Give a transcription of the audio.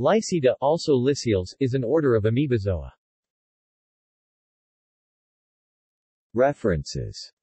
Lycida also Lycials, is an order of amoebozoa. References